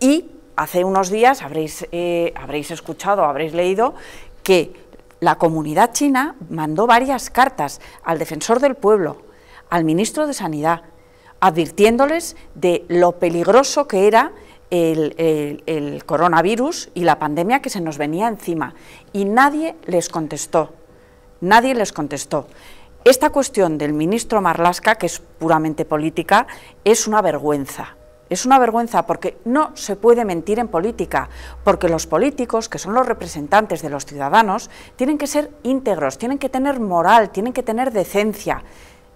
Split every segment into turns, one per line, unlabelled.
Y hace unos días habréis, eh, habréis escuchado, habréis leído que la comunidad china mandó varias cartas al defensor del pueblo, al ministro de Sanidad, advirtiéndoles de lo peligroso que era el, el, coronavirus y la pandemia que se nos venía encima. Y nadie les contestó, nadie les contestó. Esta cuestión del ministro Marlasca, que es puramente política, es una vergüenza. Es una vergüenza porque no se puede mentir en política, porque los políticos, que son los representantes de los ciudadanos, tienen que ser íntegros, tienen que tener moral, tienen que tener decencia.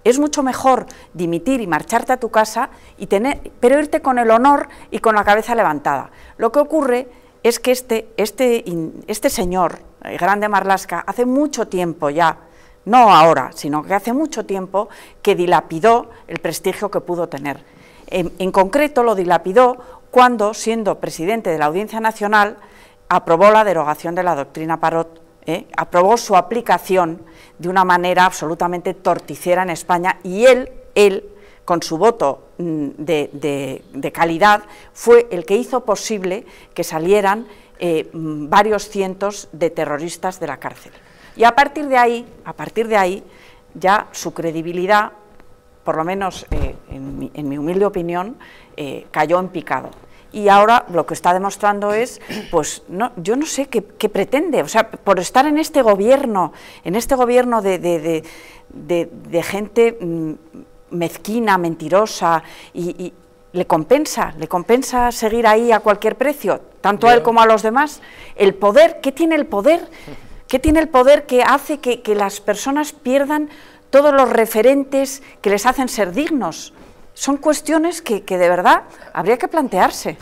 Es mucho mejor dimitir y marcharte a tu casa, y tener, pero irte con el honor y con la cabeza levantada. Lo que ocurre es que este, este, este señor, el grande Marlasca, hace mucho tiempo ya, no ahora, sino que hace mucho tiempo que dilapidó el prestigio que pudo tener. En, concreto lo dilapidó cuando, siendo presidente de la Audiencia Nacional, aprobó la derogación de la doctrina Parot, ¿eh? aprobó su aplicación de una manera absolutamente torticera en España y él, él, con su voto mm, de, calidad, fue el que hizo posible que salieran eh, mm, varios cientos de terroristas de la cárcel. Y a partir de ahí, a partir de ahí, ya su credibilidad por lo menos eh, en, mi, humilde opinión, eh, cayó en picado. Y ahora lo que está demostrando es, pues no, yo no sé qué, pretende, o sea, por estar en este gobierno, en este gobierno de, gente mm, mezquina, mentirosa, y, le compensa, le compensa seguir ahí a cualquier precio, tanto a él como a los demás. El poder, ¿qué tiene el poder? ¿Qué tiene el poder que hace que, que las personas pierdan todos los referentes que les hacen ser dignos. Son cuestiones que, que de verdad habría que plantearse.